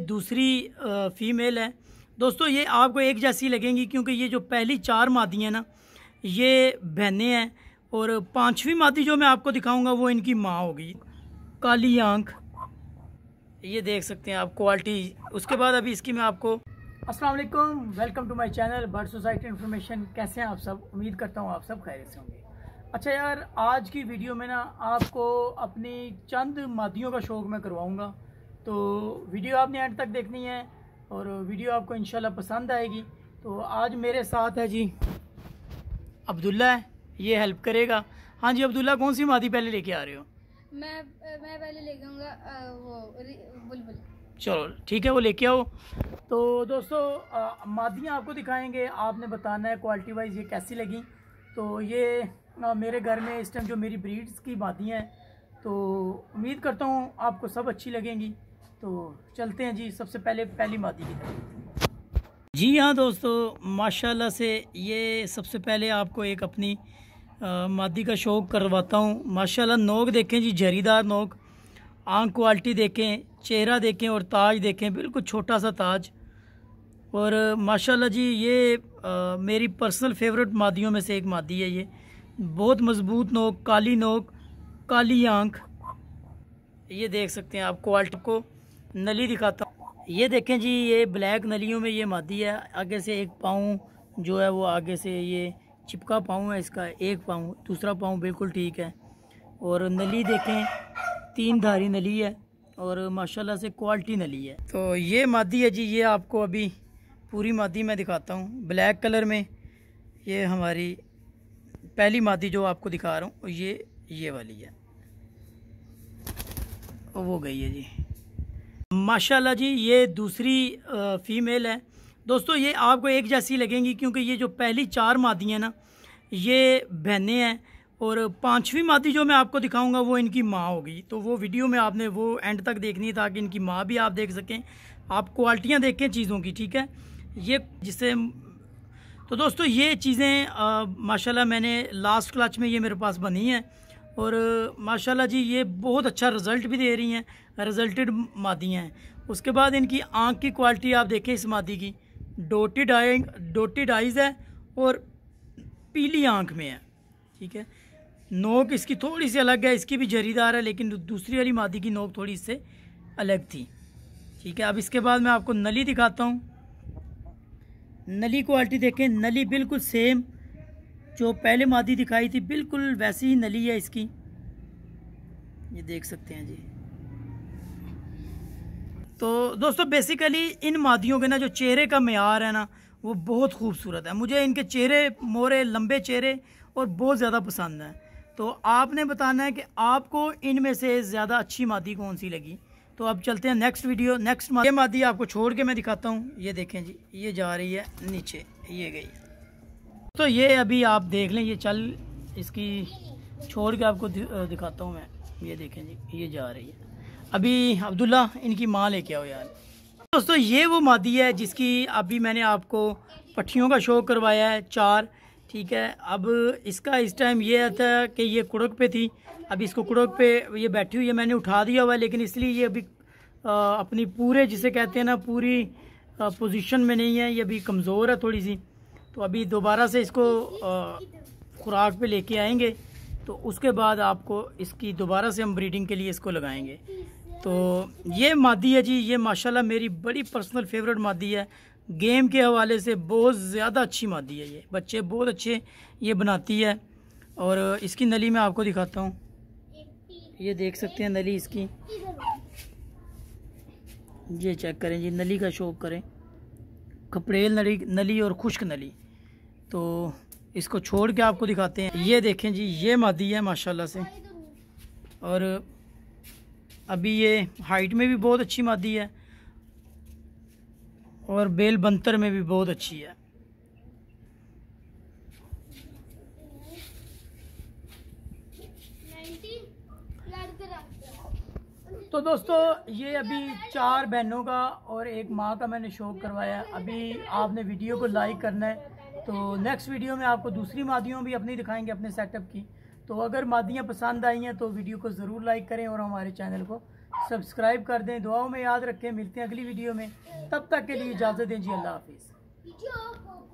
दूसरी फ़ीमेल है दोस्तों ये आपको एक जैसी लगेंगी क्योंकि ये जो पहली चार मादी हैं ना ये बहने हैं और पांचवी मादी जो मैं आपको दिखाऊंगा वो इनकी माँ होगी काली आंख ये देख सकते हैं आप क्वालिटी उसके बाद अभी इसकी मैं आपको अस्सलाम वालेकुम welcome to my channel bird society information कैसे हैं आप सब उम्मीद करता हूँ आप सब खैर से होंगे अच्छा यार आज की वीडियो में ना आपको अपनी चंद मादियों का शौक मैं करवाऊँगा तो वीडियो आपने एंड तक देखनी है और वीडियो आपको इनशाला पसंद आएगी तो आज मेरे साथ है जी अब्दुल्ला है ये हेल्प करेगा हाँ जी अब्दुल्ला कौन सी मादी पहले लेके आ रहे हो मैं मैं पहले लेके वो बुलबुल चलो ठीक है वो लेके आओ तो दोस्तों मादियाँ आपको दिखाएंगे आपने बताना है क्वालिटी वाइज ये कैसी लगी तो ये आ, मेरे घर में इस टाइम जो मेरी ब्रीड्स की मादियाँ हैं तो उम्मीद करता हूँ आपको सब अच्छी लगेंगी तो चलते हैं जी सबसे पहले पहली मादी की तरफ जी हाँ दोस्तों माशाल्लाह से ये सबसे पहले आपको एक अपनी आ, मादी का शौक करवाता हूँ माशाल्लाह नोक देखें जी जरीदार नोक आंख क्वालिटी देखें चेहरा देखें और ताज देखें बिल्कुल छोटा सा ताज और माशाल्लाह जी ये आ, मेरी पर्सनल फेवरेट मादियों में से एक मादी है ये बहुत मज़बूत नोक काली नोक काली आंख ये देख सकते हैं आप क्वालिटी को नली दिखाता हूँ ये देखें जी ये ब्लैक नलियों में ये मादी है आगे से एक पाँव जो है वो आगे से ये चिपका पाँव है इसका एक पाँव दूसरा पाँव बिल्कुल ठीक है और नली देखें तीन धारी नली है और माशाल्लाह से क्वालिटी नली है तो ये मादी है जी ये आपको अभी पूरी मादी मैं दिखाता हूँ ब्लैक कलर में ये हमारी पहली मादी जो आपको दिखा रहा हूँ ये ये वाली है वो गई है जी माशाल्लाह जी ये दूसरी फ़ीमेल है दोस्तों ये आपको एक जैसी लगेंगी क्योंकि ये जो पहली चार मादी हैं ना ये बहनें हैं और पांचवी मादी जो मैं आपको दिखाऊंगा वो इनकी माँ होगी तो वो वीडियो में आपने वो एंड तक देखनी है ताकि इनकी माँ भी आप देख सकें आप क्वालिटियाँ देखें चीज़ों की ठीक है ये जिससे तो दोस्तों ये चीज़ें माशाल्लाह मैंने लास्ट क्लच में ये मेरे पास बनी है और माशाल्लाह जी ये बहुत अच्छा रिज़ल्ट भी दे रही हैं रिज़ल्टेड मादियाँ हैं उसके बाद इनकी आँख की क्वालिटी आप देखें इस मादी की डोटी डाई डोटी डाइज है और पीली आँख में है ठीक है नोक इसकी थोड़ी सी अलग है इसकी भी जरीदार है लेकिन दूसरी वाली मादी की नोक थोड़ी इससे अलग थी ठीक है अब इसके बाद मैं आपको नली दिखाता हूँ नली क्वालिटी देखें नली बिल्कुल सेम जो पहले मादी दिखाई थी बिल्कुल वैसी ही नली है इसकी ये देख सकते हैं जी तो दोस्तों बेसिकली इन मादियों के ना जो चेहरे का मैार है ना वो बहुत खूबसूरत है मुझे इनके चेहरे मोरे लंबे चेहरे और बहुत ज़्यादा पसंद है तो आपने बताना है कि आपको इनमें से ज़्यादा अच्छी मादी कौन सी लगी तो अब चलते हैं नेक्स्ट वीडियो नेक्स्ट मादी आपको छोड़ के मैं दिखाता हूँ ये देखें जी ये जा रही है नीचे ये गई तो ये अभी आप देख लें ये चल इसकी छोड़ के आपको दिखाता हूँ मैं ये देखें जी ये जा रही है अभी अब्दुल्ला इनकी माँ लेके आओ यार दोस्तों ये वो मादी है जिसकी अभी मैंने आपको पट्टियों का शो करवाया है चार ठीक है अब इसका इस टाइम ये था कि ये कुड़क पे थी अब इसको कुड़क पे ये बैठी हुई है मैंने उठा दिया हुआ है लेकिन इसलिए ये अभी आ, अपनी पूरे जिसे कहते हैं ना पूरी पोजिशन में नहीं है ये अभी कमज़ोर है थोड़ी सी तो अभी दोबारा से इसको खुराक पे लेके आएंगे तो उसके बाद आपको इसकी दोबारा से हम ब्रीडिंग के लिए इसको लगाएंगे तो ये मादी है जी ये माशाल्लाह मेरी बड़ी पर्सनल फेवरेट मादी है गेम के हवाले से बहुत ज़्यादा अच्छी मादी है ये बच्चे बहुत अच्छे ये बनाती है और इसकी नली मैं आपको दिखाता हूँ ये देख सकते हैं नली इसकी ये चेक करें जी नली का शौक करें खपड़ेल नली नली और खुश्क नली तो इसको छोड़ के आपको दिखाते हैं ये देखें जी ये मादी है माशाल्लाह से और अभी ये हाइट में भी बहुत अच्छी मादी है और बेल बंतर में भी बहुत अच्छी है तो दोस्तों ये अभी चार बहनों का और एक माँ का मैंने शौक करवाया अभी आपने वीडियो को लाइक करना है तो नेक्स्ट वीडियो में आपको दूसरी मादियों भी अपनी दिखाएंगे अपने सेटअप की तो अगर मादियाँ पसंद आई हैं तो वीडियो को ज़रूर लाइक करें और हमारे चैनल को सब्सक्राइब कर दें दुआओं में याद रखें मिलते हैं अगली वीडियो में तब तक के लिए इजाज़त दें जी अल्लाह हाफिज़